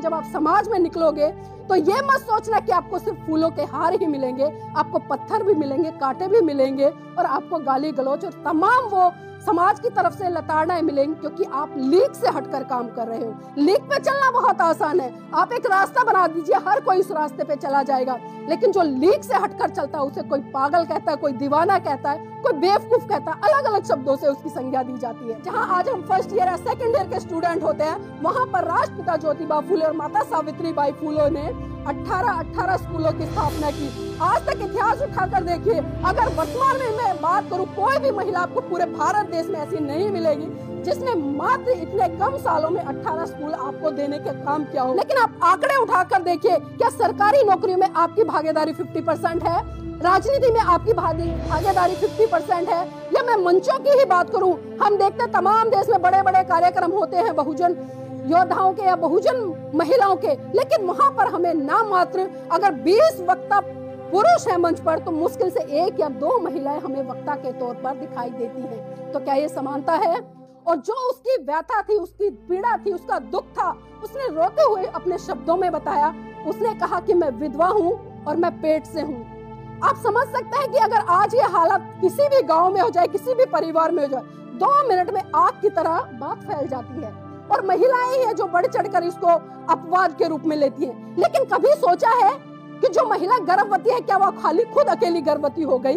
कि जब आप समाज में निकलोगे तो ये मत सोचना कि आपको सिर्फ फूलों के हार ही मिलेंगे आपको पत्थर भी मिलेंगे कांटे भी मिलेंगे और आपको गाली गलौच और तमाम वो समाज की तरफ से लताड़नाएं मिलेंगे क्योंकि आप लीक से हटकर काम कर रहे हो लीक पे चलना बहुत आसान है आप एक रास्ता बना दीजिए हर कोई इस रास्ते पे चला जाएगा लेकिन जो लीक से हटकर चलता है उसे कोई पागल कहता है कोई दीवाना कहता है कोई बेवकूफ कहता है अलग अलग शब्दों से उसकी संज्ञा दी जाती है जहाँ आज हम फर्स्ट ईयर या सेकेंड ईयर के स्टूडेंट होते हैं वहाँ पर राष्ट्रपिता ज्योतिबा फूले और माता सावित्री बाई फूले ने अठारह अठारह स्कूलों की स्थापना की आज तक इतिहास उठाकर देखिए अगर वर्तमान में मैं बात करूँ कोई भी महिला आपको पूरे भारत देश में ऐसी नहीं मिलेगी जिसने मात्र इतने कम सालों में 18 स्कूल आपको देने के काम किया हो लेकिन आप आंकड़े उठाकर देखिए क्या सरकारी नौकरी में आपकी भागीदारी 50 परसेंट है राजनीति में आपकी भागीदारी 50 परसेंट है या मैं मंचों की ही बात करूं हम देखते तमाम देश में बड़े बड़े कार्यक्रम होते हैं बहुजन योद्धाओं के या बहुजन महिलाओं के लेकिन वहां पर हमें नाम मात्र अगर 20 वक्ता पुरुष है मंच पर तो मुश्किल से एक या दो महिलाएं हमें वक्ता के तौर पर दिखाई देती हैं तो क्या ये समानता है और जो उसकी व्यथा थी उसकी पीड़ा थी उसका दुख था उसने रोते हुए अपने शब्दों में बताया उसने कहा कि मैं विधवा हूँ और मैं पेट से हूँ आप समझ सकते हैं कि अगर आज ये हालत किसी भी गांव में हो जाए किसी भी परिवार में हो जाए दो मिनट में आग की तरह बात फैल जाती है और महिलाएं ही है जो बढ़ चढ़कर इसको अपवाद के रूप में लेती हैं लेकिन कभी सोचा है कि जो महिला गर्भवती है क्या वह खाली खुद अकेली गर्भवती हो गई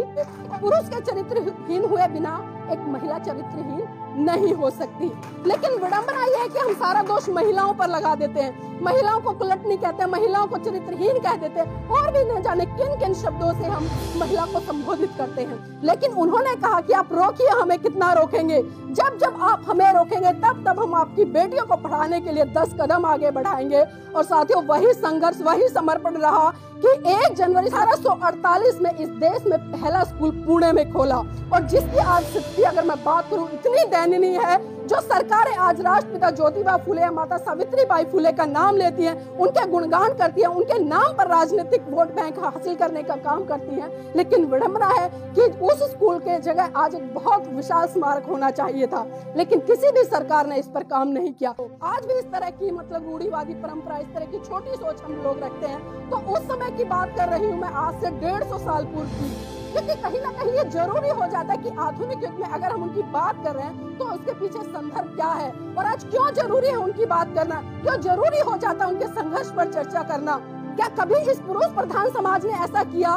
पुरुष के चरित्रहीन हुए बिना एक महिला चरित्रहीन नहीं हो सकती लेकिन विडम्बना यह है कि हम सारा दोष महिलाओं पर लगा देते हैं महिलाओं को कुलटनी कहते हैं महिलाओं को चरित्रहीन कह देते हैं और भी न जाने किन किन शब्दों से हम महिला को संबोधित करते हैं लेकिन उन्होंने कहा कि आप रोकिए हमें कितना रोकेंगे जब जब आप हमें रोकेंगे तब तब हम आपकी बेटियों को पढ़ाने के लिए दस कदम आगे बढ़ाएंगे और साथियों वही संघर्ष वही समर्पण रहा कि एक जनवरी 1848 में इस देश में पहला स्कूल पुणे में खोला और जिसकी आज अगर मैं बात करूँ इतनी देर गृहिणी है जो सरकारें आज राष्ट्रपिता ज्योतिबा फुले या माता सावित्री बाई फुले का नाम लेती हैं उनके गुणगान करती हैं उनके नाम पर राजनीतिक वोट बैंक हासिल करने का काम करती हैं लेकिन विडम्बना है कि उस स्कूल के जगह आज एक बहुत विशाल स्मारक होना चाहिए था लेकिन किसी भी सरकार ने इस पर काम नहीं किया आज भी इस तरह की मतलब रूढ़ीवादी परंपरा इस तरह की छोटी सोच हम लोग रखते हैं तो उस समय की बात कर रही हूँ मैं आज से डेढ़ साल पूर्व की क्योंकि कहीं ना कहीं ये जरूरी हो जाता है कि आधुनिक युग में अगर हम उनकी बात कर रहे हैं तो उसके पीछे संदर्भ क्या है और आज क्यों जरूरी है उनकी बात करना क्यों जरूरी हो जाता है उनके संघर्ष पर चर्चा करना क्या कभी इस पुरुष प्रधान समाज ने ऐसा किया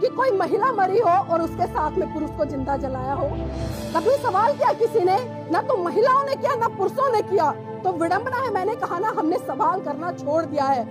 कि कोई महिला मरी हो और उसके साथ में पुरुष को जिंदा जलाया हो कभी सवाल किया किसी ने न तो महिलाओं ने किया न पुरुषों ने किया तो विडम्बना है मैंने कहा ना हमने सवाल करना छोड़ दिया है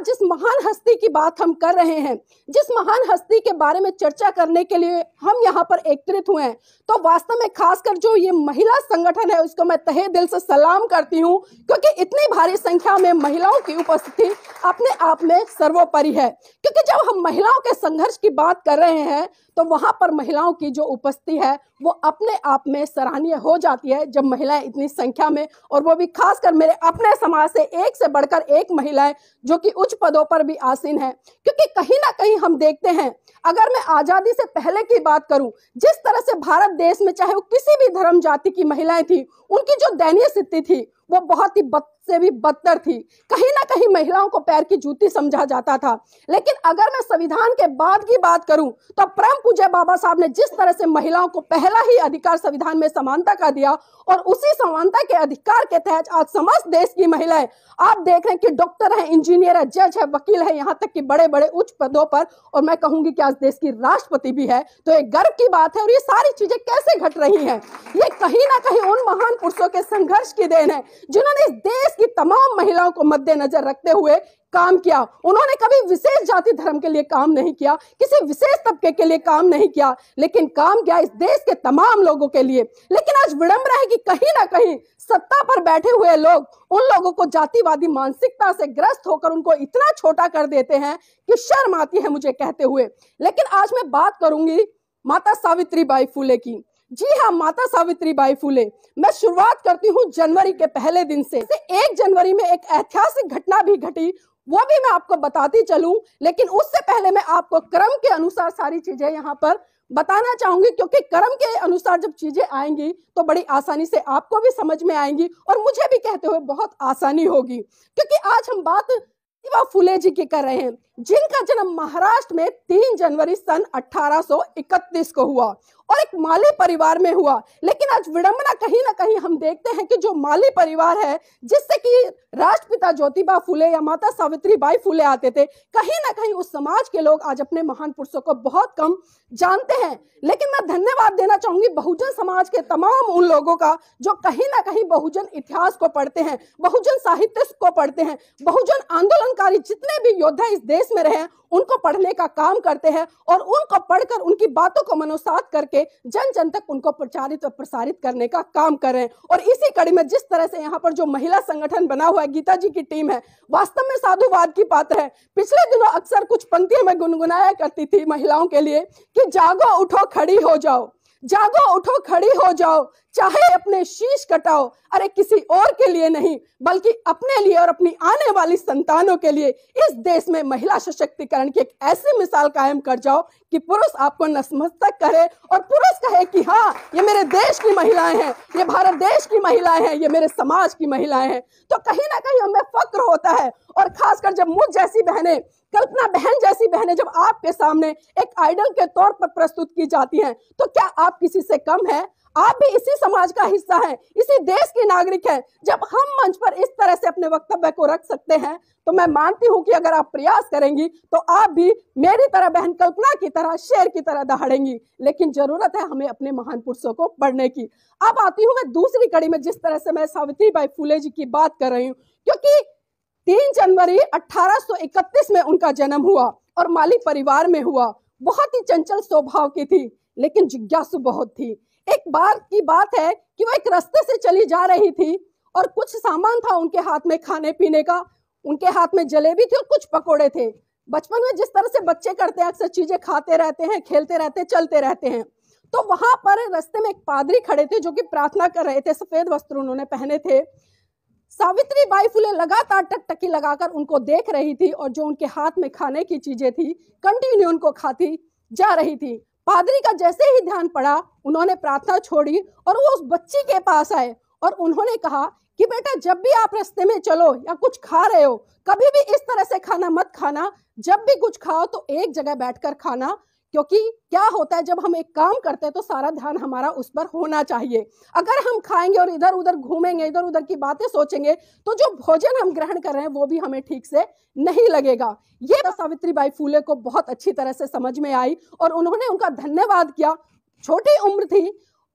आज जिस महान हस्ती की बात हम कर रहे हैं जिस महान हस्ती के बारे में चर्चा करने के लिए हम यहाँ पर एकत्रित हुए हैं तो वास्तव में खासकर जो ये महिला संगठन है उसको मैं तहे दिल से सलाम करती हूँ क्योंकि इतनी भारी संख्या में महिलाओं की उपस्थिति अपने आप में सर्वोपरि है क्योंकि जब हम महिलाओं के संघर्ष की बात कर रहे हैं तो वहाँ पर महिलाओं की जो उपस्थिति है वो अपने आप में सराहनीय हो जाती है जब महिलाएं इतनी संख्या में और वो भी खासकर मेरे अपने समाज से एक से बढ़कर एक महिलाएं जो कि उच्च पदों पर भी आसीन है क्योंकि कहीं ना कहीं हम देखते हैं अगर मैं आज़ादी से पहले की बात करूं जिस तरह से भारत देश में चाहे वो किसी भी धर्म जाति की महिलाएं थी उनकी जो दयनीय स्थिति थी वो बहुत ही बद से भी बदतर थी कहीं ना कहीं महिलाओं को पैर की जूती समझा जाता था लेकिन अगर मैं संविधान के बाद की बात करूं तो परम पूज्य बाबा साहब ने जिस तरह से महिलाओं को पहला ही अधिकार संविधान में समानता का दिया और उसी समानता के अधिकार के तहत आज समस्त देश की महिलाएं आप देख रहे हैं कि डॉक्टर है इंजीनियर है जज है वकील है यहाँ तक कि बड़े बड़े उच्च पदों पर और मैं कहूंगी कि आज देश की राष्ट्रपति भी है तो एक गर्व की बात है और ये सारी चीजें कैसे घट रही है ये कहीं ना कहीं उन महान पुरुषों के संघर्ष की देन है जिन्होंने इस देश की तमाम महिलाओं को मद्देनजर रखते हुए काम किया उन्होंने कभी विशेष जाति धर्म के लिए काम नहीं किया किसी विशेष तबके के लिए काम नहीं किया लेकिन काम किया इस देश के तमाम लोगों के लिए लेकिन आज विडम्बना है कि कहीं ना कहीं सत्ता पर बैठे हुए लोग उन लोगों को जातिवादी मानसिकता से ग्रस्त होकर उनको इतना छोटा कर देते हैं कि शर्म आती है मुझे कहते हुए लेकिन आज मैं बात करूंगी माता सावित्री बाई फूले की जी हाँ माता सावित्री बाई फूले मैं शुरुआत करती हूँ जनवरी के पहले दिन से एक जनवरी में एक ऐतिहासिक घटना भी घटी वो भी मैं आपको बताती चलूं लेकिन उससे पहले मैं आपको क्रम के अनुसार सारी चीजें यहाँ पर बताना चाहूंगी क्योंकि कर्म के अनुसार जब चीजें आएंगी तो बड़ी आसानी से आपको भी समझ में आएंगी और मुझे भी कहते हुए बहुत आसानी होगी क्योंकि आज हम बात फुले जी की कर रहे हैं जिनका जन्म महाराष्ट्र में 3 जनवरी सन 1831 को हुआ और एक माली परिवार में हुआ लेकिन आज विडंबना कहीं ना कहीं हम देखते हैं कि जो माली परिवार है जिससे कि राष्ट्रपिता ज्योतिबा फुले या माता सावित्री बाई फुले आते थे कहीं ना कहीं उस समाज के लोग आज अपने महान पुरुषों को बहुत कम जानते हैं लेकिन मैं धन्यवाद देना चाहूंगी बहुजन समाज के तमाम उन लोगों का जो कहीं ना कहीं बहुजन इतिहास को पढ़ते हैं बहुजन साहित्य को पढ़ते हैं बहुजन आंदोलनकारी जितने भी योद्धा इस देश में रहे उनको पढ़ने का काम करते हैं और उनको पढ़कर उनकी बातों को मनोसात करके जन जन तक उनको प्रचारित और प्रसारित करने का काम कर रहे हैं और इसी कड़ी में जिस तरह से यहाँ पर जो महिला संगठन बना हुआ है गीता जी की टीम है वास्तव में साधुवाद की पात्र है पिछले दिनों अक्सर कुछ पंक्तियां मैं गुनगुनाया करती थी महिलाओं के लिए कि जागो उठो खड़ी हो जाओ जागो उठो खड़ी हो जाओ चाहे अपने शीश कटाओ अरे किसी और के लिए नहीं बल्कि अपने लिए और अपनी आने वाली संतानों के लिए इस देश में महिला सशक्तिकरण की एक ऐसी मिसाल कायम कर जाओ कि पुरुष आपको नतमस्तक करे और पुरुष कहे कि हाँ ये मेरे देश की महिलाएं हैं ये भारत देश की महिलाएं हैं ये मेरे समाज की महिलाएं हैं तो कहीं ना कहीं हमें फक्र होता है और खासकर जब मुझ जैसी बहनें कल्पना बहन जैसी बहनें जब आपके सामने एक आइडल के तौर पर प्रस्तुत की जाती हैं तो क्या आप किसी से कम है आप भी इसी समाज का हिस्सा हैं इसी देश के नागरिक है जब हम मंच पर इस तरह से अपने वक्तव्य को रख सकते हैं तो मैं मानती हूँ कि अगर आप प्रयास करेंगी तो आप भी मेरी तरह बहन कल्पना की तरह शेर की तरह दहाड़ेंगी लेकिन जरूरत है हमें अपने महान पुरुषों को पढ़ने की अब आती हूँ मैं दूसरी कड़ी में जिस तरह से मैं सावित्री बाई फुले जी की बात कर रही हूँ क्योंकि तीन जनवरी 1831 में उनका जन्म हुआ और माली परिवार में हुआ बहुत ही चंचल स्वभाव की थी लेकिन जिज्ञासु बहुत थी एक बार की बात है कि वह एक रास्ते से चली जा रही थी और कुछ सामान था उनके हाथ में खाने पीने का उनके हाथ में जलेबी थी और कुछ पकोड़े थे बचपन में जिस तरह से बच्चे करते हैं अक्सर चीजें खाते रहते हैं खेलते रहते चलते रहते हैं तो वहां पर रास्ते में एक पादरी खड़े थे जो कि प्रार्थना कर रहे थे सफेद वस्त्र उन्होंने पहने थे सावित्री बाई फुले लगातार टकटकी लगाकर उनको देख रही थी और जो उनके हाथ में खाने की चीजें थी कंटिन्यू उनको खाती जा रही थी पादरी का जैसे ही ध्यान पड़ा उन्होंने प्रार्थना छोड़ी और वो उस बच्ची के पास आए और उन्होंने कहा कि बेटा जब भी आप रस्ते में चलो या कुछ खा रहे हो कभी भी इस तरह से खाना मत खाना जब भी कुछ खाओ तो एक जगह बैठकर खाना क्योंकि क्या होता है जब हम एक काम करते हैं तो सारा ध्यान हमारा उस पर होना चाहिए अगर हम खाएंगे और इधर उधर घूमेंगे इधर उधर की बातें सोचेंगे तो जो भोजन हम ग्रहण कर रहे हैं वो भी हमें ठीक से नहीं लगेगा ये सावित्री बाई फूले को बहुत अच्छी तरह से समझ में आई और उन्होंने उनका धन्यवाद किया छोटी उम्र थी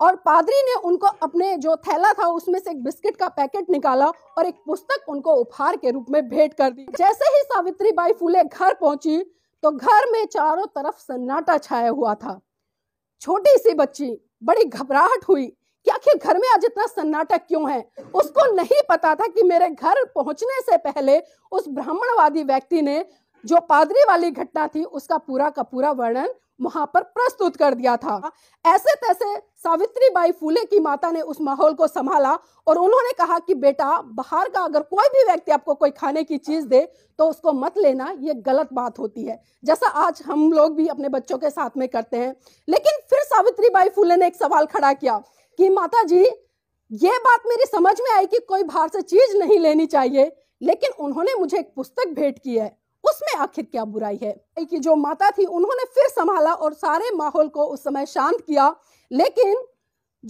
और पादरी ने उनको अपने जो थैला था उसमें से एक बिस्किट का पैकेट निकाला और एक पुस्तक उनको उपहार के रूप में भेंट कर दी जैसे ही सावित्री बाई फूले घर पहुंची तो घर में चारों तरफ सन्नाटा छाया हुआ था छोटी सी बच्ची बड़ी घबराहट हुई कि आखिर घर में आज इतना सन्नाटा क्यों है उसको नहीं पता था कि मेरे घर पहुंचने से पहले उस ब्राह्मणवादी व्यक्ति ने जो पादरी वाली घटना थी उसका पूरा का पूरा वर्णन वहां पर प्रस्तुत कर दिया था ऐसे तैसे सावित्री बाई फूले की माता ने उस माहौल को संभाला और उन्होंने कहा कि बेटा बाहर का अगर कोई भी व्यक्ति आपको कोई खाने की चीज दे तो उसको मत लेना ये गलत बात होती है जैसा आज हम लोग भी अपने बच्चों के साथ में करते हैं लेकिन फिर सावित्री बाई फूले ने एक सवाल खड़ा किया कि माता जी ये बात मेरी समझ में आई कि कोई बाहर से चीज नहीं लेनी चाहिए लेकिन उन्होंने मुझे एक पुस्तक भेंट की है उसमें आखिर क्या बुराई है कि जो माता थी उन्होंने फिर संभाला और सारे माहौल को उस समय शांत किया लेकिन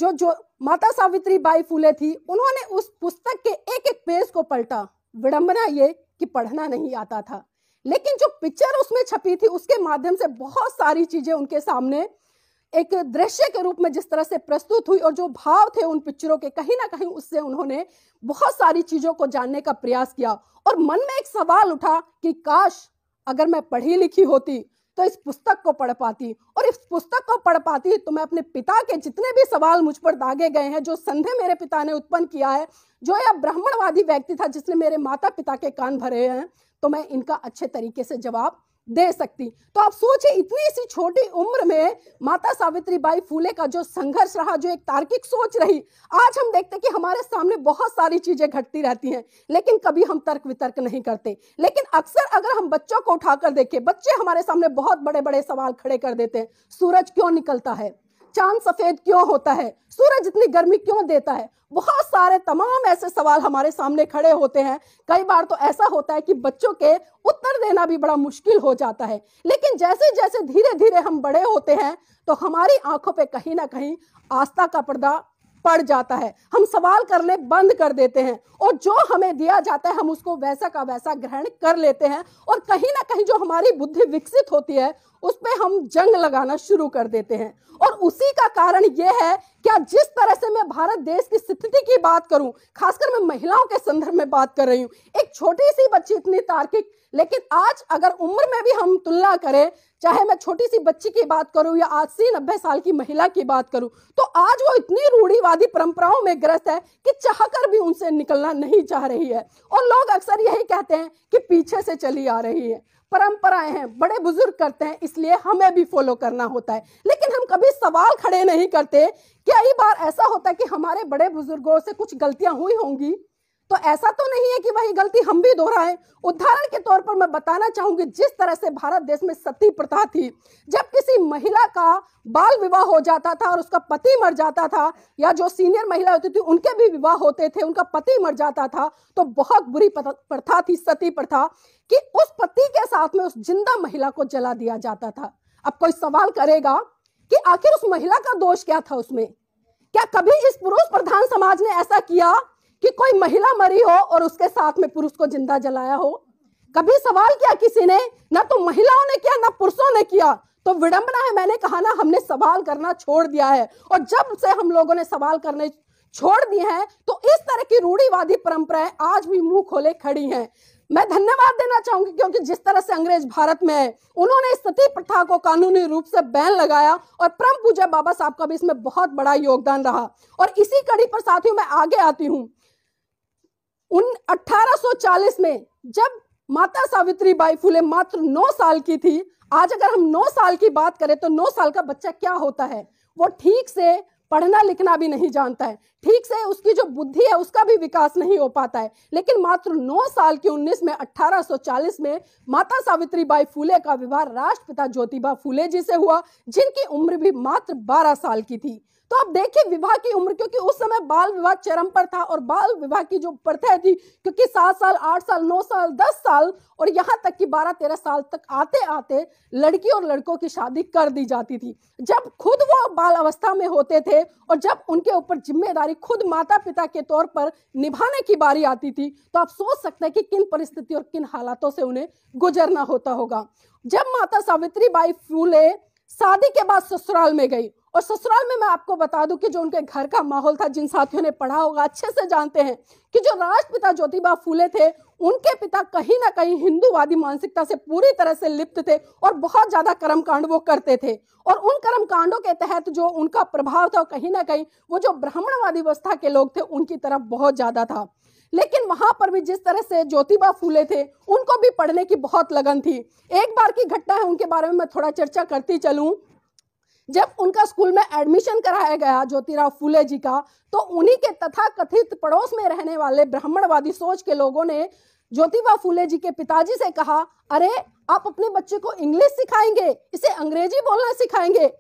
जो जो माता सावित्री बाई फूले थी उन्होंने उस पुस्तक के एक एक पेज को पलटा विडंबना ये कि पढ़ना नहीं आता था लेकिन जो पिक्चर उसमें छपी थी उसके माध्यम से बहुत सारी चीजें उनके सामने एक दृश्य के रूप में जिस तरह से प्रस्तुत हुई और जो भाव थे उन पिक्चरों के कहीं ना कहीं उससे उन्होंने बहुत सारी चीजों को जानने का प्रयास किया और मन में एक सवाल उठा कि काश अगर मैं पढ़ी लिखी होती तो इस पुस्तक को पढ़ पाती और इस पुस्तक को पढ़ पाती तो मैं अपने पिता के जितने भी सवाल मुझ पर दागे गए हैं जो संधे मेरे पिता ने उत्पन्न किया है जो यह ब्राह्मणवादी व्यक्ति था जिसने मेरे माता पिता के कान भरे हैं तो मैं इनका अच्छे तरीके से जवाब दे सकती तो आप सोचिए इतनी सी छोटी उम्र में माता सावित्री बाई फूले का जो संघर्ष रहा जो एक तार्किक सोच रही आज हम देखते कि हमारे सामने बहुत सारी चीजें घटती रहती हैं लेकिन कभी हम तर्क वितर्क नहीं करते लेकिन अक्सर अगर हम बच्चों को उठाकर देखें बच्चे हमारे सामने बहुत बड़े बड़े सवाल खड़े कर देते हैं सूरज क्यों निकलता है चांद सफेद क्यों होता है सूरज इतनी गर्मी क्यों देता है बहुत सारे तमाम ऐसे सवाल हमारे सामने खड़े होते हैं कई बार तो ऐसा होता है कि बच्चों के उत्तर देना भी बड़ा मुश्किल हो जाता है लेकिन जैसे जैसे धीरे धीरे हम बड़े होते हैं तो हमारी आंखों पे कहीं ना कहीं आस्था का पर्दा पड़ जाता है हम सवाल करने बंद कर देते हैं और जो हमें दिया जाता है हम उसको वैसा का वैसा ग्रहण कर लेते हैं और कहीं ना कहीं जो हमारी बुद्धि विकसित होती है उस पर हम जंग लगाना शुरू कर देते हैं और उसी का कारण यह है क्या जिस तरह से मैं भारत देश की स्थिति की बात करूं खासकर मैं महिलाओं के संदर्भ में बात कर रही हूं एक छोटी सी बच्ची इतनी तार्किक लेकिन आज अगर उम्र में भी हम तुलना करें चाहे मैं छोटी सी बच्ची की बात करूं या से नब्बे साल की महिला की बात करूं तो आज वो इतनी रूढ़ीवादी परंपराओं में ग्रस्त है कि चाहकर भी उनसे निकलना नहीं चाह रही है और लोग अक्सर यही कहते हैं कि पीछे से चली आ रही है परंपराएं हैं बड़े बुजुर्ग करते हैं इसलिए हमें भी फॉलो करना होता है लेकिन हम कभी सवाल खड़े नहीं करते कई बार ऐसा होता है कि हमारे बड़े बुजुर्गों से कुछ गलतियां हुई होंगी तो ऐसा तो नहीं है कि वही गलती हम भी दोहराए उदाहरण के तौर पर मैं बताना चाहूंगी जिस तरह से भारत देश में सती प्रथा थी जब किसी महिला का बाल विवाह हो जाता था और उसका पति मर जाता था या जो सीनियर महिला होती थी उनके भी विवाह होते थे उनका पति मर जाता था तो बहुत बुरी प्रथा थी सती प्रथा कि उस पति के साथ में उस जिंदा महिला को जला दिया जाता था अब कोई सवाल करेगा कि आखिर उस महिला का दोष क्या था उसमें क्या कभी इस पुरुष प्रधान समाज ने ऐसा किया कि कोई महिला मरी हो और उसके साथ में पुरुष को जिंदा जलाया हो कभी सवाल किया किसी ने ना तो महिलाओं ने किया ना पुरुषों ने किया तो विडंबना है मैंने कहा ना हमने सवाल करना छोड़ दिया है और जब से हम लोगों ने सवाल करने छोड़ दिए हैं तो इस तरह की रूढ़ीवादी परंपराएं आज भी मुंह खोले खड़ी हैं मैं धन्यवाद देना चाहूंगी क्योंकि जिस तरह से अंग्रेज भारत में है उन्होंने इस सती प्रथा को कानूनी रूप से बैन लगाया और परम पूज्य बाबा साहब का भी इसमें बहुत बड़ा योगदान रहा और इसी कड़ी पर साथियों मैं आगे आती हूँ उन 1840 में जब माता सावित्री बाई फुले मात्र 9 साल की थी आज अगर हम 9 साल की बात करें तो 9 साल का बच्चा क्या होता है वो ठीक से पढ़ना लिखना भी नहीं जानता है ठीक से उसकी जो बुद्धि है उसका भी विकास नहीं हो पाता है लेकिन मात्र 9 साल की 19 में 1840 में माता सावित्री बाई फूले का विवाह राष्ट्रपिता ज्योतिबा फूले जी से हुआ जिनकी उम्र भी मात्र 12 साल की थी तो आप देखिए विवाह की उम्र क्योंकि उस समय बाल विवाह चरम पर था और बाल विवाह की जो प्रथा थी क्योंकि सात साल आठ साल नौ साल दस साल और यहाँ तक कि बारह तेरह साल तक आते आते लड़की और लड़कों की शादी कर दी जाती थी जब खुद वो बाल अवस्था में होते थे और जब उनके ऊपर जिम्मेदारी खुद माता पिता के तौर पर निभाने की बारी आती थी तो आप सोच सकते हैं कि किन परिस्थिति और किन हालातों से उन्हें गुजरना होता होगा जब माता सावित्री बाई फूले शादी के बाद ससुराल में गई और ससुराल में मैं आपको बता दूं कि जो उनके घर का माहौल था जिन साथियों ने पढ़ा होगा अच्छे से जानते हैं कि जो राष्ट्रपिता ज्योतिबा फूले थे उनके पिता कहीं ना कहीं हिंदूवादी मानसिकता से पूरी तरह से लिप्त थे और बहुत ज्यादा कर्म वो करते थे और उन कर्म कांडों के तहत जो उनका प्रभाव था कहीं ना कहीं वो जो ब्राह्मणवादी व्यवस्था के लोग थे उनकी तरफ बहुत ज्यादा था लेकिन वहां पर भी जिस तरह से ज्योतिबा फूले थे उनको भी पढ़ने की बहुत लगन थी एक बार की घटना है उनके बारे में मैं थोड़ा चर्चा करती चलूं जब उनका स्कूल में एडमिशन कराया गया ज्योतिराव फुले जी का तो उन्हीं के तथा कथित पड़ोस में रहने वाले ब्राह्मणवादी सोच के लोगों ने ज्योतिबा फुले जी के पिताजी से कहा अरे आप अपने बच्चे को इंग्लिश सिखाएंगे इसे अंग्रेजी बोलना सिखाएंगे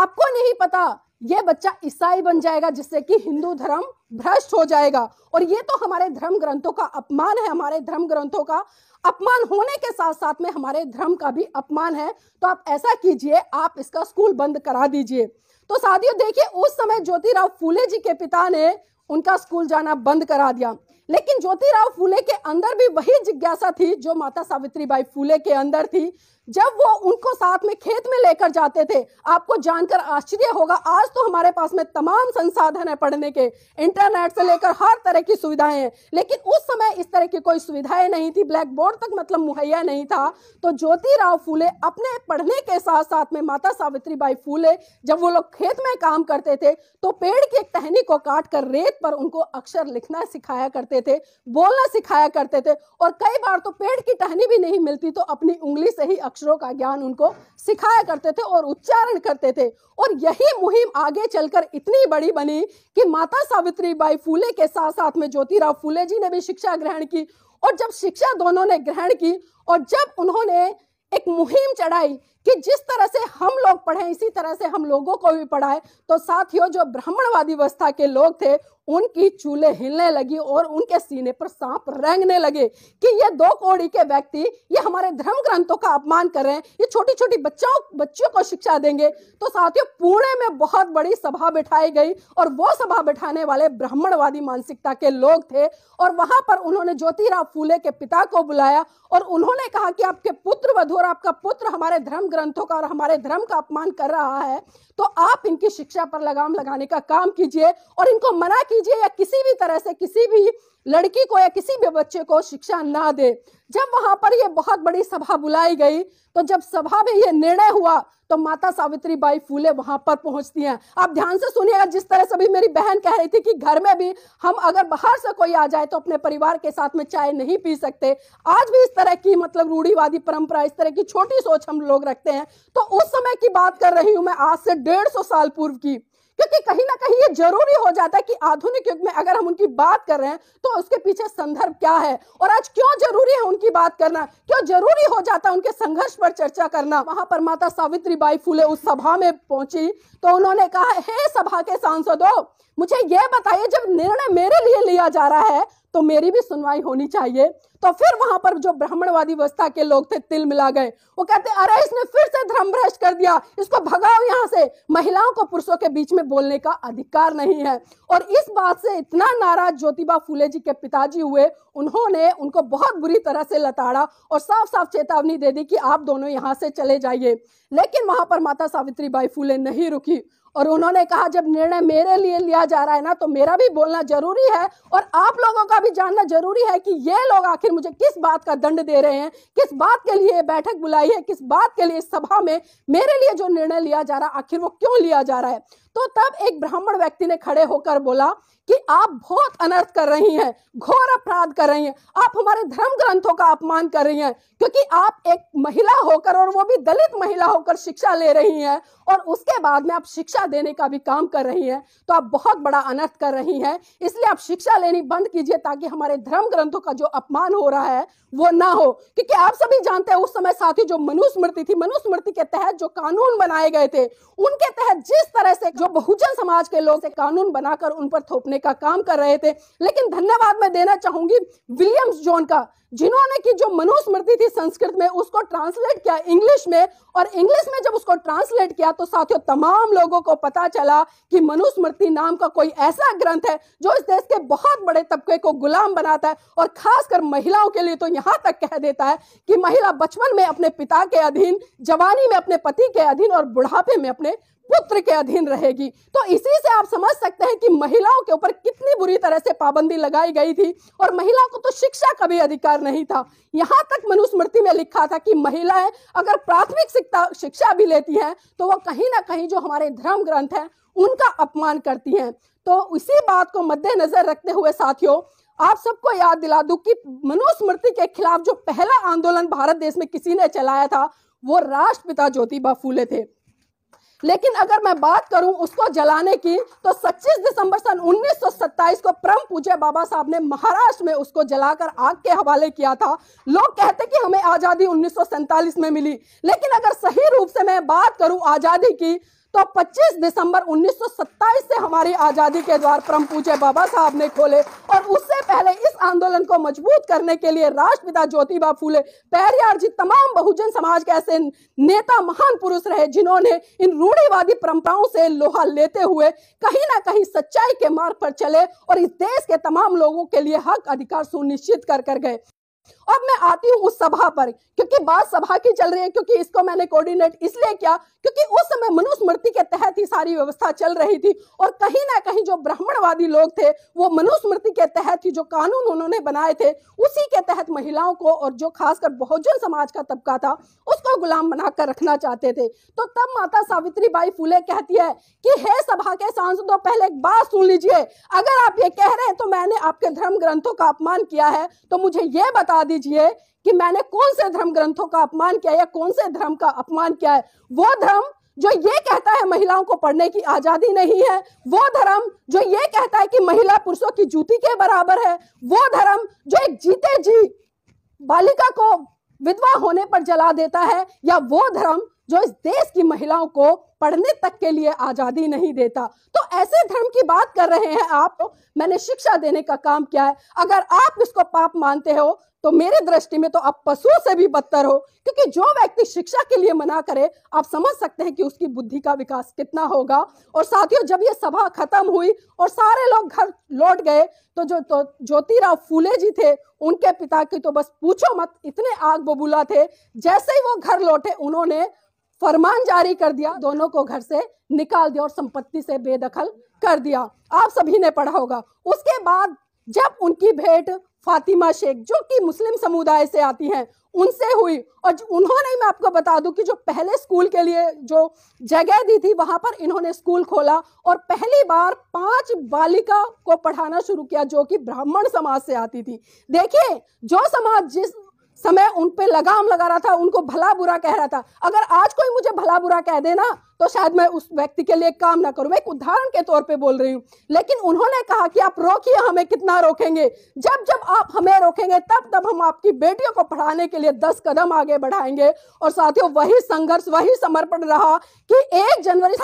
आपको नहीं पता ये बच्चा ईसाई बन जाएगा जिससे कि हिंदू धर्म भ्रष्ट हो जाएगा और ये तो हमारे धर्म ग्रंथों का अपमान है हमारे धर्म ग्रंथों का अपमान होने के साथ साथ में हमारे धर्म का भी अपमान है तो आप ऐसा कीजिए आप इसका स्कूल बंद करा दीजिए तो साथियों देखिए उस समय ज्योतिराव फूले जी के पिता ने उनका स्कूल जाना बंद करा दिया लेकिन ज्योतिराव फूले के अंदर भी वही जिज्ञासा थी जो माता सावित्री बाई फूले के अंदर थी जब वो उनको साथ में खेत में लेकर जाते थे आपको जानकर आश्चर्य होगा आज तो हमारे पास में तमाम संसाधन है पढ़ने के इंटरनेट से लेकर हर तरह की सुविधाएं हैं लेकिन उस समय इस तरह की कोई सुविधाएं नहीं थी ब्लैक बोर्ड तक मतलब मुहैया नहीं था तो ज्योतिराव फूले अपने पढ़ने के साथ साथ में माता सावित्री बाई फूले जब वो लोग खेत में काम करते थे तो पेड़ की एक टहनी को काट कर रेत पर उनको अक्षर लिखना सिखाया करते करते थे बोलना सिखाया करते थे और कई बार तो पेड़ की टहनी भी नहीं मिलती तो अपनी उंगली से ही अक्षरों का ज्ञान उनको सिखाया करते थे और उच्चारण करते थे और यही मुहिम आगे चलकर इतनी बड़ी बनी कि माता सावित्री बाई फूले के साथ साथ में ज्योतिराव फूले जी ने भी शिक्षा ग्रहण की और जब शिक्षा दोनों ने ग्रहण की और जब उन्होंने एक मुहिम चढ़ाई कि जिस तरह से हम लोग पढ़े इसी तरह से हम लोगों को भी पढ़ाए तो साथियों जो ब्राह्मणवादी व्यवस्था के लोग थे उनकी चूल्हे हिलने लगी और उनके सीने पर सांप रेंगने लगे कि ये दो कोड़ी के व्यक्ति ये हमारे धर्म ग्रंथों का अपमान कर रहे हैं ये छोटी छोटी बच्चों बच्चियों को शिक्षा देंगे तो साथियों पुणे में बहुत बड़ी सभा बैठाई गई और वो सभा बैठाने वाले ब्राह्मणवादी मानसिकता के लोग थे और वहां पर उन्होंने ज्योतिराव फूले के पिता को बुलाया और उन्होंने कहा कि आपके पुत्र वधु और आपका पुत्र हमारे धर्म ग्रंथों का और हमारे धर्म का अपमान कर रहा है तो आप इनकी शिक्षा पर लगाम लगाने का काम कीजिए और इनको मना की लीजिए या किसी भी तरह से किसी भी लड़की को या किसी भी बच्चे को शिक्षा ना दे जब वहां पर ये बहुत बड़ी सभा बुलाई गई तो जब सभा में ये निर्णय हुआ तो माता सावित्री बाई फूले वहां पर पहुंचती हैं आप ध्यान से सुनिएगा जिस तरह से भी मेरी बहन कह रही थी कि घर में भी हम अगर बाहर से कोई आ जाए तो अपने परिवार के साथ में चाय नहीं पी सकते आज भी इस तरह की मतलब रूढ़ीवादी परंपरा इस तरह की छोटी सोच हम लोग रखते हैं तो उस समय की बात कर रही हूं मैं आज से डेढ़ साल पूर्व की क्योंकि कहीं ना कहीं ये जरूरी हो जाता है कि आधुनिक युग में अगर हम उनकी बात कर रहे हैं तो उसके पीछे संदर्भ क्या है और आज क्यों जरूरी है उनकी बात करना क्यों जरूरी हो जाता है उनके संघर्ष पर चर्चा करना वहां पर माता सावित्री बाई फूले उस सभा में पहुंची तो उन्होंने कहा हे सभा के सांसदों मुझे ये बताइए जब निर्णय मेरे लिए लिया जा रहा है तो मेरी भी सुनवाई होनी चाहिए तो फिर वहां पर जो ब्राह्मणवादी व्यवस्था के लोग थे तिल मिला गए वो कहते अरे इसने फिर से धर्म भ्रष्ट कर दिया इसको भगाओ यहां से महिलाओं को पुरुषों के बीच में बोलने का अधिकार नहीं है और इस बात से इतना नाराज ज्योतिबा फूले जी के पिताजी हुए उन्होंने उनको बहुत बुरी तरह से लताड़ा और साफ साफ चेतावनी दे दी कि आप दोनों यहाँ से चले जाइए लेकिन वहां पर माता सावित्री बाई फूले नहीं रुकी और उन्होंने कहा जब निर्णय मेरे लिए लिया जा रहा है ना तो मेरा भी बोलना जरूरी है और आप लोगों का भी जानना जरूरी है कि ये लोग आखिर मुझे किस बात का दंड दे रहे हैं किस बात के लिए बैठक बुलाई है किस बात के लिए सभा में मेरे लिए जो निर्णय लिया जा रहा है आखिर वो क्यों लिया जा रहा है तो तब एक ब्राह्मण व्यक्ति ने खड़े होकर बोला कि आप बहुत अनर्थ कर रही हैं घोर अपराध कर रही हैं आप हमारे धर्म ग्रंथों का अपमान कर रही हैं क्योंकि आप एक महिला होकर और वो भी दलित महिला होकर शिक्षा ले रही हैं और उसके बाद में आप शिक्षा देने का भी काम कर रही हैं तो आप बहुत बड़ा अनर्थ कर रही हैं इसलिए आप शिक्षा लेनी बंद कीजिए ताकि हमारे धर्म ग्रंथों का जो अपमान हो रहा है वो ना हो क्योंकि आप सभी जानते हैं उस समय साथी जो मनुस्मृति थी मनुस्मृति के तहत जो कानून बनाए गए थे उनके तहत जिस तरह से जो बहुजन समाज के लोग से कानून बनाकर उन पर थोपने का काम कर रहे थे लेकिन धन्यवाद मैं देना चाहूंगी विलियम्स जॉन का जिन्होंने की जो मनुस्मृति थी संस्कृत में उसको ट्रांसलेट किया इंग्लिश में और इंग्लिश में जब उसको ट्रांसलेट किया तो साथियों तमाम लोगों को पता चला कि मनुस्मृति नाम का कोई ऐसा ग्रंथ है जो इस देश के बहुत बड़े तबके को गुलाम बनाता है और खासकर महिलाओं के लिए तो यहां तक कह देता है कि महिला बचपन में अपने पिता के अधीन जवानी में अपने पति के अधीन और बुढ़ापे में अपने पुत्र के अधीन रहेगी तो इसी से आप समझ सकते हैं कि महिलाओं के ऊपर कितनी बुरी तरह से पाबंदी लगाई गई थी और महिलाओं को तो शिक्षा का भी अधिकार अधिकार नहीं था यहाँ तक मनुस्मृति में लिखा था कि महिलाएं अगर प्राथमिक शिक्षा भी लेती हैं तो वो कहीं ना कहीं जो हमारे धर्म ग्रंथ हैं उनका अपमान करती हैं तो इसी बात को मद्देनजर रखते हुए साथियों आप सबको याद दिला दूं कि मनुस्मृति के खिलाफ जो पहला आंदोलन भारत देश में किसी ने चलाया था वो राष्ट्रपिता ज्योतिबा फूले थे लेकिन अगर मैं बात करूं उसको जलाने की तो 25 दिसंबर सन 1927 को परम पूज्य बाबा साहब ने महाराष्ट्र में उसको जलाकर आग के हवाले किया था लोग कहते कि हमें आज़ादी उन्नीस में मिली लेकिन अगर सही रूप से मैं बात करूं आज़ादी की तो 25 दिसंबर 1927 से हमारी आज़ादी के द्वार परम पूजे बाबा साहब ने खोले और उससे पहले इस आंदोलन को मजबूत करने के लिए राष्ट्रपिता ज्योतिबा फूले पैरियार जी तमाम बहुजन समाज के ऐसे नेता महान पुरुष रहे जिन्होंने इन रूढ़ीवादी परंपराओं से लोहा लेते हुए कहीं ना कहीं सच्चाई के मार्ग पर चले और इस देश के तमाम लोगों के लिए हक अधिकार सुनिश्चित कर कर गए अब मैं आती हूँ उस सभा पर क्योंकि बात सभा की चल रही है क्योंकि इसको मैंने कोऑर्डिनेट इसलिए किया क्योंकि उस समय मनुस्मृति के तहत ही सारी व्यवस्था चल रही थी और कहीं ना कहीं जो ब्राह्मणवादी लोग थे वो मनुस्मृति के तहत ही जो कानून उन्होंने बनाए थे उसी के तहत महिलाओं को और जो खासकर बहुजन समाज का तबका था उसको गुलाम बनाकर रखना चाहते थे तो तब माता सावित्री बाई फूले कहती है कि हे सभा के सांसदों पहले एक बात सुन लीजिए अगर आप ये कह रहे हैं तो मैंने आपके धर्म ग्रंथों का अपमान किया है तो मुझे ये बता दीजिए लीजिए कि मैंने कौन से धर्म ग्रंथों का अपमान किया या कौन से धर्म का अपमान किया है वो धर्म जो ये कहता है महिलाओं को पढ़ने की आजादी नहीं है वो धर्म जो ये कहता है कि महिला पुरुषों की जूती के बराबर है वो धर्म जो एक जीते जी बालिका को विधवा होने पर जला देता है या वो धर्म जो इस देश की महिलाओं को पढ़ने तक के लिए आज़ादी नहीं देता तो ऐसे धर्म की बात कर रहे हैं आप तो मैंने शिक्षा देने का काम किया है अगर आप इसको पाप मानते हो तो मेरे दृष्टि में तो आप पशुओं से भी बदतर हो क्योंकि जो व्यक्ति शिक्षा के लिए मना करे आप समझ सकते हैं कि उसकी बुद्धि का विकास कितना होगा और साथियों जब ये सभा खत्म हुई और सारे लोग घर लौट गए तो जो तो ज्योतिराव फूले जी थे उनके पिता की तो बस पूछो मत इतने आग बबूला थे जैसे ही वो घर लौटे उन्होंने फरमान जारी कर दिया दोनों को घर से निकाल दिया और संपत्ति से बेदखल कर दिया आप सभी ने पढ़ा होगा उसके बाद जब उनकी भेंट फातिमा शेख जो कि मुस्लिम समुदाय से आती हैं उनसे हुई और उन्होंने मैं आपको बता दूं कि जो पहले स्कूल के लिए जो जगह दी थी वहां पर इन्होंने स्कूल खोला और पहली बार पांच बालिका को पढ़ाना शुरू किया जो कि ब्राह्मण समाज से आती थी देखिए जो समाज जिस समय उन पे लगाम लगा रहा था उनको भला बुरा कह रहा था अगर आज कोई मुझे भला बुरा कह देना तो शायद मैं उस व्यक्ति के लिए काम ना करूं मैं एक उदाहरण के तौर पे बोल रही हूं लेकिन उन्होंने कहा कि आप रोकिए हमें कितना रोकेंगे जब जब आप हमें रोकेंगे तब तब हम आपकी बेटियों को पढ़ाने के लिए दस कदम आगे बढ़ाएंगे और साथियों वही संघर्ष वही समर्पण रहा कि एक जनवरी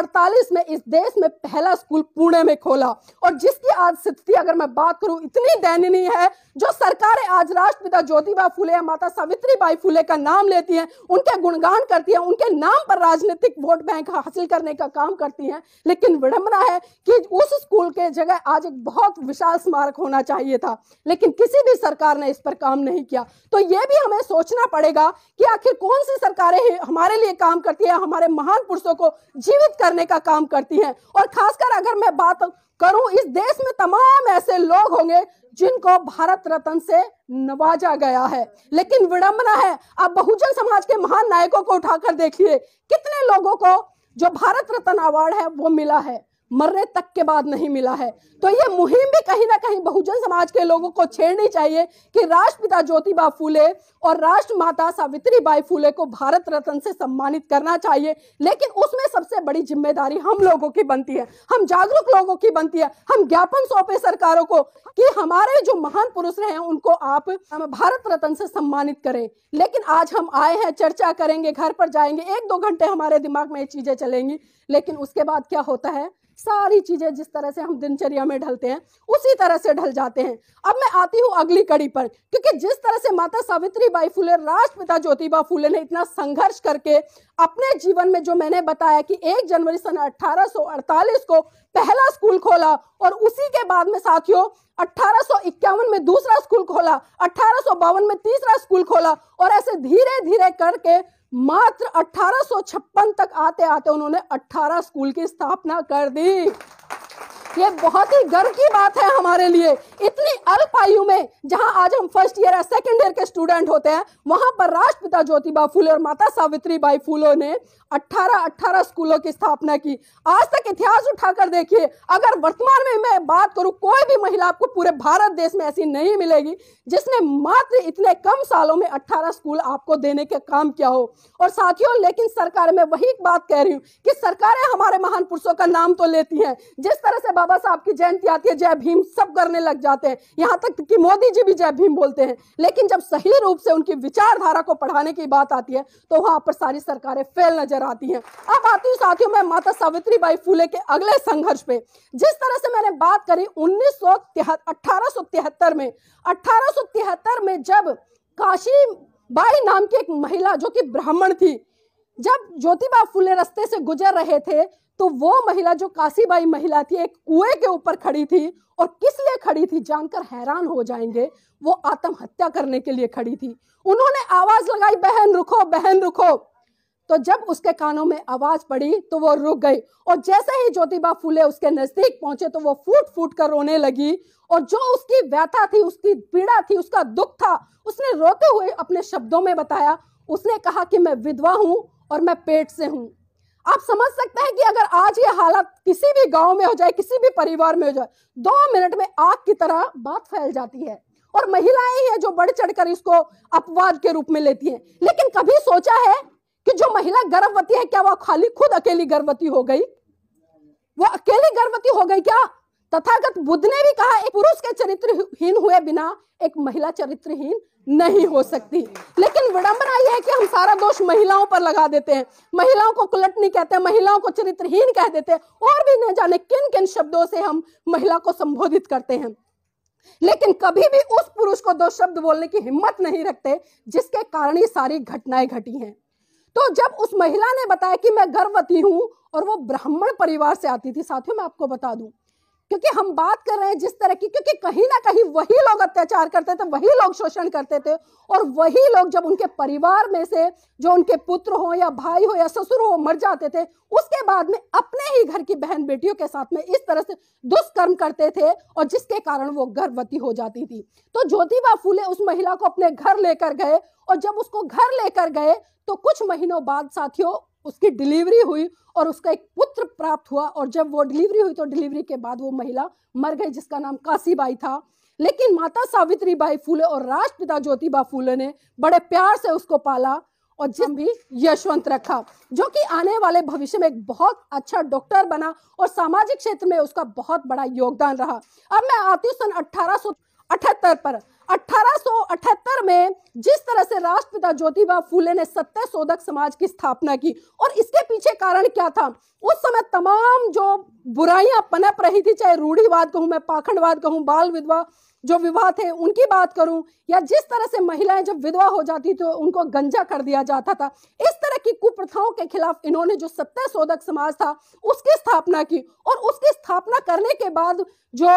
अठारह में इस देश में पहला स्कूल पुणे में खोला और जिसकी आज स्थिति अगर मैं बात करूं इतनी दयनीय है जो सरकारें आज राष्ट्रपिता ज्योतिबा फुले माता सावित्री बाई फुले का नाम लेती हैं उनके गुणगान करती हैं उनके नाम पर राजनीतिक वोट बैंक हासिल करने का काम करती हैं लेकिन विडंबना है कि उस स्कूल के जगह आज एक बहुत विशाल स्मारक होना चाहिए था लेकिन किसी भी सरकार ने इस पर काम नहीं किया तो ये भी हमें सोचना पड़ेगा कि आखिर कौन सी सरकारें हमारे लिए काम करती है हमारे महान पुरुषों को जीवित करने का काम करती हैं और खासकर अगर मैं बात करूं इस देश में तमाम ऐसे लोग होंगे जिनको भारत रत्न से नवाजा गया है लेकिन विडंबना है आप बहुजन समाज के महान नायकों को उठाकर देखिए कितने लोगों को जो भारत रत्न अवार्ड है वो मिला है मरने तक के बाद नहीं मिला है तो ये मुहिम भी कहीं ना कहीं बहुजन समाज के लोगों को छेड़नी चाहिए कि राष्ट्रपिता ज्योतिबा फूले और राष्ट्र माता सावित्री बाई फूले को भारत रत्न से सम्मानित करना चाहिए लेकिन उसमें सबसे बड़ी जिम्मेदारी हम लोगों की बनती है हम जागरूक लोगों की बनती है हम ज्ञापन सौंपे सरकारों को कि हमारे जो महान पुरुष रहे हैं उनको आप भारत रत्न से सम्मानित करें लेकिन आज हम आए हैं चर्चा करेंगे घर पर जाएंगे एक दो घंटे हमारे दिमाग में ये चीजें चलेंगी लेकिन उसके बाद क्या होता है सारी चीज़ें जिस तरह से हम दिनचर्या में ढलते हैं उसी तरह से ढल जाते हैं अब मैं आती हूँ अगली कड़ी पर क्योंकि जिस तरह से माता सावित्री बाई फुले राष्ट्रपिता ज्योतिबा फूले ने इतना संघर्ष करके अपने जीवन में जो मैंने बताया कि एक जनवरी सन 1848 को पहला स्कूल खोला और उसी के बाद में साथियों अठारह में दूसरा स्कूल खोला अठारह में तीसरा स्कूल खोला और ऐसे धीरे धीरे करके मात्र अठारह तक आते आते उन्होंने 18 स्कूल की स्थापना कर दी ये बहुत ही गर्व की बात है हमारे लिए इतनी अल्प आयु में जहां आज हम फर्स्ट ईयर या सेकेंड ईयर के स्टूडेंट होते हैं वहां पर राष्ट्रपिता ज्योतिबा फूले और माता सावित्री बाई फूलो ने 18 18 स्कूलों की स्थापना की आज तक इतिहास उठाकर देखिए अगर वर्तमान में मैं बात करूं कोई भी महिला आपको पूरे भारत देश में ऐसी नहीं मिलेगी जिसने मात्र इतने कम सालों में अट्ठारह स्कूल आपको देने के काम किया हो और साथियों लेकिन सरकार में वही बात कह रही हूँ कि सरकारें हमारे महान पुरुषों का नाम तो लेती है जिस तरह से बाबा साहब की जयंती आती है जय भीम सब करने लग जाते हैं यहाँ तक कि मोदी जी भी जय भीम बोलते हैं लेकिन जब सही रूप से उनकी विचारधारा को पढ़ाने की बात आती है तो वहाँ पर सारी सरकारें फेल नजर आती हैं अब आती हूँ साथियों में माता सावित्री बाई फूले के अगले संघर्ष पे जिस तरह से मैंने बात करी उन्नीस सौ में अठारह में जब काशी बाई नाम की एक महिला जो कि ब्राह्मण थी जब ज्योतिबा फुले रस्ते से गुजर रहे थे तो वो महिला जो काशीबाई महिला थी एक कुएं के ऊपर खड़ी थी और किस लिए खड़ी थी जानकर हैरान हो जाएंगे वो आत्महत्या करने के लिए खड़ी थी उन्होंने आवाज लगाई बहन रुको बहन रुको तो जब उसके कानों में आवाज पड़ी तो वो रुक गई और जैसे ही ज्योतिबा फूले उसके नजदीक पहुंचे तो वो फूट फूट कर रोने लगी और जो उसकी व्यथा थी उसकी पीड़ा थी उसका दुख था उसने रोते हुए अपने शब्दों में बताया उसने कहा कि मैं विधवा हूं और मैं पेट से हूं आप समझ सकते हैं कि अगर आज ये हालत किसी भी गांव में हो जाए किसी भी परिवार में हो जाए दो मिनट में आग की तरह बात फैल जाती है और महिलाएं है जो बढ़ चढ़कर इसको अपवाद के रूप में लेती हैं लेकिन कभी सोचा है कि जो महिला गर्भवती है क्या वह खाली खुद अकेली गर्भवती हो गई वो अकेली गर्भवती हो गई क्या तथागत बुद्ध ने भी कहा एक पुरुष के चरित्रहीन हुए बिना एक महिला चरित्रहीन नहीं हो सकती लेकिन विडंबना यह है कि हम सारा दोष महिलाओं पर लगा देते हैं महिलाओं को कुलटनी कहते हैं महिलाओं को चरित्रहीन कह देते हैं और भी न जाने किन किन शब्दों से हम महिला को संबोधित करते हैं लेकिन कभी भी उस पुरुष को दो शब्द बोलने की हिम्मत नहीं रखते जिसके कारण ये सारी घटनाएं घटी हैं तो जब उस महिला ने बताया कि मैं गर्भवती हूं और वो ब्राह्मण परिवार से आती थी साथियों मैं आपको बता दूं क्योंकि हम बात कर रहे हैं जिस तरह की क्योंकि कहीं ना कहीं वही लोग अत्याचार करते थे वही लोग शोषण करते थे और वही लोग जब उनके परिवार में से जो उनके पुत्र हो या भाई हो या ससुर हो मर जाते थे उसके बाद में अपने ही घर की बहन बेटियों के साथ में इस तरह से दुष्कर्म करते थे और जिसके कारण वो गर्भवती हो जाती थी तो ज्योतिबा फूले उस महिला को अपने घर लेकर गए और जब उसको घर लेकर गए तो कुछ महीनों बाद साथियों उसकी डिलीवरी हुई और उसका एक पुत्र प्राप्त हुआ और जब वो डिलीवरी हुई तो डिलीवरी के बाद वो महिला मर गई जिसका नाम काशीबाई था लेकिन माता सावित्री बाई फूले और राष्ट्रपिता ज्योतिबा फूले ने बड़े प्यार से उसको पाला और जिस हाँ। भी यशवंत रखा जो कि आने वाले भविष्य में एक बहुत अच्छा डॉक्टर बना और सामाजिक क्षेत्र में उसका बहुत बड़ा योगदान रहा अब मैं आती हूँ सन अठारह पर 1878 में जिस तरह से राष्ट्रपिता ज्योतिबा फूले ने सत्य शोधक समाज की स्थापना की और इसके पीछे कारण क्या था उस समय तमाम जो बुराइयां पनप रही थी चाहे रूढ़ीवाद कहूं मैं पाखंडवाद कहूं बाल विधवा जो विवाह थे उनकी बात करूं या जिस तरह से महिलाएं जब विधवा हो जाती तो उनको गंजा कर दिया जाता था इस तरह की कुप्रथाओं के खिलाफ इन्होंने जो सत्य शोधक समाज था उसकी स्थापना की और उसकी स्थापना करने के बाद जो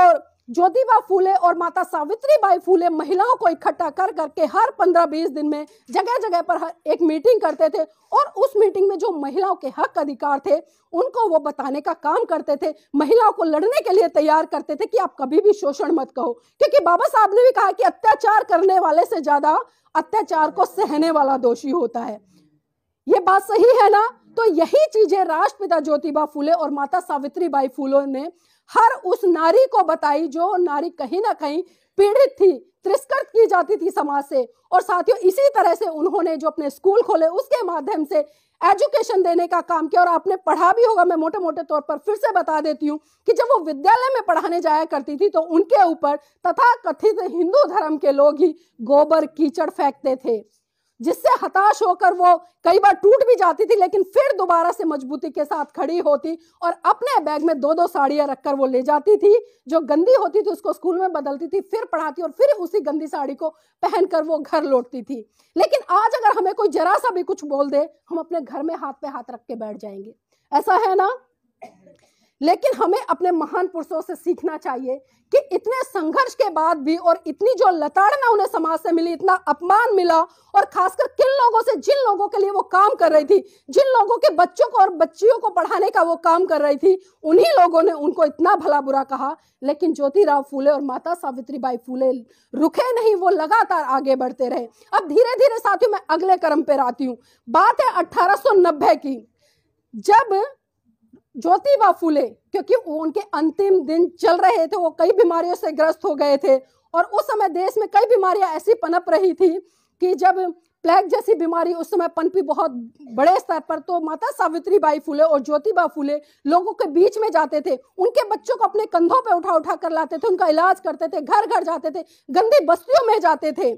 ज्योतिबा फूले और माता सावित्री बाई फूले महिलाओं को इकट्ठा कर करके हर पंद्रह बीस दिन में जगह जगह पर एक मीटिंग करते थे और उस मीटिंग में जो महिलाओं के हक अधिकार थे उनको वो बताने का काम करते थे महिलाओं को लड़ने के लिए तैयार करते थे कि आप कभी भी शोषण मत कहो क्योंकि बाबा साहब ने भी कहा कि अत्याचार करने वाले से ज्यादा अत्याचार को सहने वाला दोषी होता है ये बात सही है ना तो यही चीजें राष्ट्रपिता ज्योतिबा फूले और माता सावित्री बाई फूलों ने हर उस नारी को बताई जो नारी कहीं ना कहीं पीड़ित थी तिरस्कृत की जाती थी समाज से और साथियों इसी तरह से उन्होंने जो अपने स्कूल खोले उसके माध्यम से एजुकेशन देने का काम किया और आपने पढ़ा भी होगा मैं मोटे मोटे तौर पर फिर से बता देती हूँ कि जब वो विद्यालय में पढ़ाने जाया करती थी तो उनके ऊपर तथा कथित हिंदू धर्म के लोग ही गोबर कीचड़ फेंकते थे जिससे हताश होकर वो कई बार टूट भी जाती थी लेकिन फिर दोबारा से मजबूती के साथ खड़ी होती और अपने बैग में दो दो साड़ियां रखकर वो ले जाती थी जो गंदी होती थी उसको स्कूल में बदलती थी फिर पढ़ाती और फिर उसी गंदी साड़ी को पहनकर वो घर लौटती थी लेकिन आज अगर हमें कोई जरा सा भी कुछ बोल दे हम अपने घर में हाथ पे हाथ रख के बैठ जाएंगे ऐसा है ना लेकिन हमें अपने महान पुरुषों से सीखना चाहिए कि इतने संघर्ष के बाद भी और इतनी जो लताड़ना उन्हें समाज से मिली इतना अपमान मिला और खासकर किन लोगों से जिन लोगों के लिए वो काम कर रही थी जिन लोगों के बच्चों को और बच्चियों को पढ़ाने का वो काम कर रही थी उन्हीं लोगों ने उनको इतना भला बुरा कहा लेकिन ज्योतिराव फूले और माता सावित्री बाई फूले रुके नहीं वो लगातार आगे बढ़ते रहे अब धीरे धीरे साथियों मैं अगले क्रम पर आती हूँ बात है अठारह की जब ज्योतिबा फुले क्योंकि उनके अंतिम दिन चल रहे थे वो कई बीमारियों से ग्रस्त हो गए थे और उस समय देश में कई बीमारियां ऐसी पनप रही थी कि जब प्लेग जैसी बीमारी उस समय पनपी बहुत बड़े स्तर पर तो माता सावित्री बाई फूले और ज्योतिबा फूले लोगों के बीच में जाते थे उनके बच्चों को अपने कंधों पर उठा उठा कर लाते थे उनका इलाज करते थे घर घर जाते थे गंदी बस्तियों में जाते थे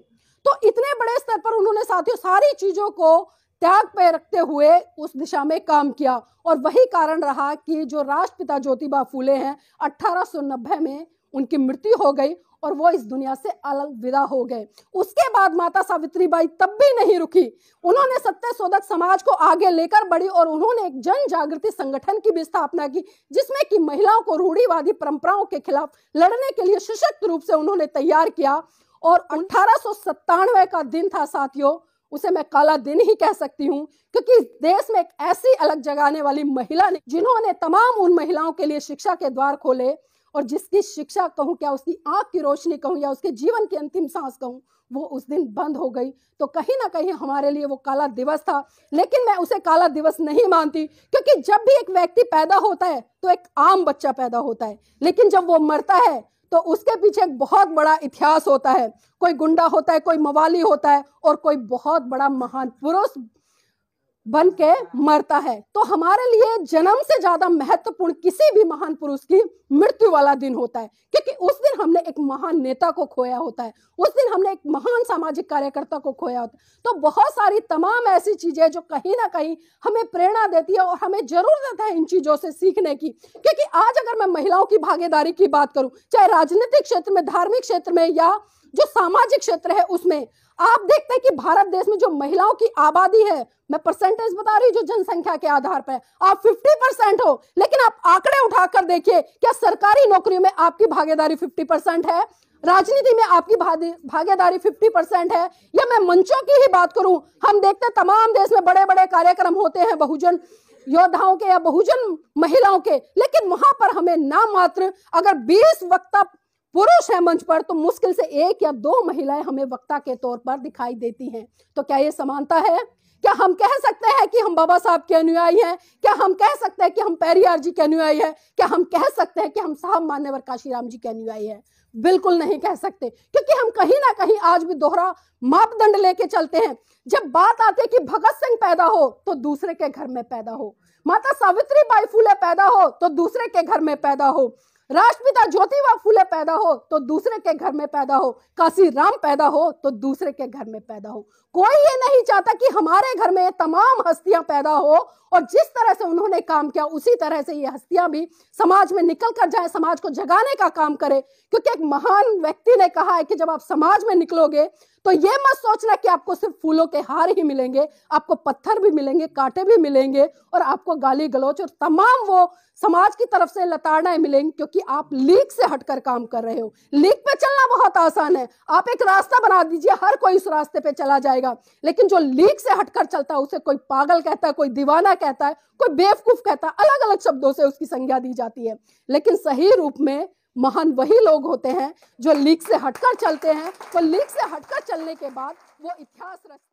तो इतने बड़े स्तर पर उन्होंने साथियों सारी चीजों को त्याग पे रखते हुए उस दिशा में काम किया और वही कारण रहा कि जो राष्ट्रपिता ज्योतिबा फूले हैं अठारह में उनकी मृत्यु हो गई और वो इस दुनिया से अलग विदा हो गए उसके बाद माता सावित्री बाई तब भी नहीं रुकी उन्होंने सत्य शोधक समाज को आगे लेकर बढ़ी और उन्होंने एक जन जागृति संगठन की भी स्थापना की जिसमें कि महिलाओं को रूढ़ीवादी परंपराओं के खिलाफ लड़ने के लिए सशक्त रूप से उन्होंने तैयार किया और अठारह का दिन था साथियों उसे मैं काला दिन ही कह सकती हूँ क्योंकि इस देश में एक ऐसी अलग जगाने वाली महिला ने जिन्होंने तमाम उन महिलाओं के लिए शिक्षा के द्वार खोले और जिसकी शिक्षा कहूँ क्या उसकी आंख की रोशनी कहूँ या उसके जीवन की अंतिम सांस कहूँ वो उस दिन बंद हो गई तो कहीं ना कहीं हमारे लिए वो काला दिवस था लेकिन मैं उसे काला दिवस नहीं मानती क्योंकि जब भी एक व्यक्ति पैदा होता है तो एक आम बच्चा पैदा होता है लेकिन जब वो मरता है तो उसके पीछे एक बहुत बड़ा इतिहास होता है कोई गुंडा होता है कोई मवाली होता है और कोई बहुत बड़ा महान पुरुष बन के मरता है तो हमारे लिए जन्म से ज्यादा महत्वपूर्ण किसी भी महान पुरुष की मृत्यु वाला दिन होता है क्योंकि उस दिन हमने एक महान नेता को खोया होता है उस दिन हमने एक महान सामाजिक कार्यकर्ता को खोया होता है तो बहुत सारी तमाम ऐसी चीजें जो कहीं ना कहीं हमें प्रेरणा देती है और हमें जरूरत है इन चीजों से सीखने की क्योंकि आज अगर मैं महिलाओं की भागीदारी की बात करूं चाहे राजनीतिक क्षेत्र में धार्मिक क्षेत्र में या जो सामाजिक क्षेत्र है उसमें आप देखते हैं कि भारत देश में जो महिलाओं की आबादी है मैं परसेंटेज बता रही हूँ जो जनसंख्या के आधार पर आप 50 परसेंट हो लेकिन आप आंकड़े उठाकर देखिए क्या सरकारी नौकरियों में आपकी भागीदारी 50 परसेंट है राजनीति में आपकी भागीदारी 50 परसेंट है या मैं मंचों की ही बात करूं हम देखते तमाम देश में बड़े बड़े कार्यक्रम होते हैं बहुजन योद्धाओं के या बहुजन महिलाओं के लेकिन वहां पर हमें नाम मात्र अगर 20 वक्ता पुरुष है मंच पर तो मुश्किल से एक या दो महिलाएं हमें वक्ता के तौर पर दिखाई देती हैं तो क्या ये समानता है क्या हम कह सकते हैं कि हम बाबा साहब के अनुयायी हैं क्या हम कह सकते हैं कि हम पैरियार जी के अनुयायी हैं क्या हम कह सकते हैं कि हम साहब मान्यवर काशीराम जी के अनुयायी हैं बिल्कुल नहीं कह सकते क्योंकि हम कहीं ना कहीं आज भी दोहरा मापदंड लेके चलते हैं जब बात आती है कि भगत सिंह पैदा हो तो दूसरे के घर में पैदा हो माता सावित्री बाई फूले पैदा हो तो दूसरे के घर में पैदा हो राष्ट्रपिता ज्योतिबा फूले पैदा हो तो दूसरे के घर में पैदा हो काशी राम पैदा हो तो दूसरे के घर में पैदा हो कोई ये नहीं चाहता कि हमारे घर में तमाम हस्तियां पैदा हो और जिस तरह से उन्होंने काम किया उसी तरह से ये हस्तियां भी समाज में निकल कर जाए समाज को जगाने का काम करे क्योंकि एक महान व्यक्ति ने कहा है कि जब आप समाज में निकलोगे तो ये मत सोचना कि आपको सिर्फ फूलों के हार ही मिलेंगे आपको पत्थर भी मिलेंगे कांटे भी मिलेंगे और आपको गाली गलौच और तमाम वो समाज की तरफ से लताड़नाएं मिलेंगी क्योंकि आप लीक से हटकर काम कर रहे हो लीक पे चलना बहुत आसान है आप एक रास्ता बना दीजिए हर कोई उस रास्ते पे चला जाएगा जाएगा लेकिन जो लीक से हटकर चलता है उसे कोई पागल कहता है कोई दीवाना कहता है कोई बेवकूफ कहता है अलग अलग शब्दों से उसकी संज्ञा दी जाती है लेकिन सही रूप में महान वही लोग होते हैं जो लीक से हटकर चलते हैं तो लीक से हटकर चलने के बाद वो इतिहास रच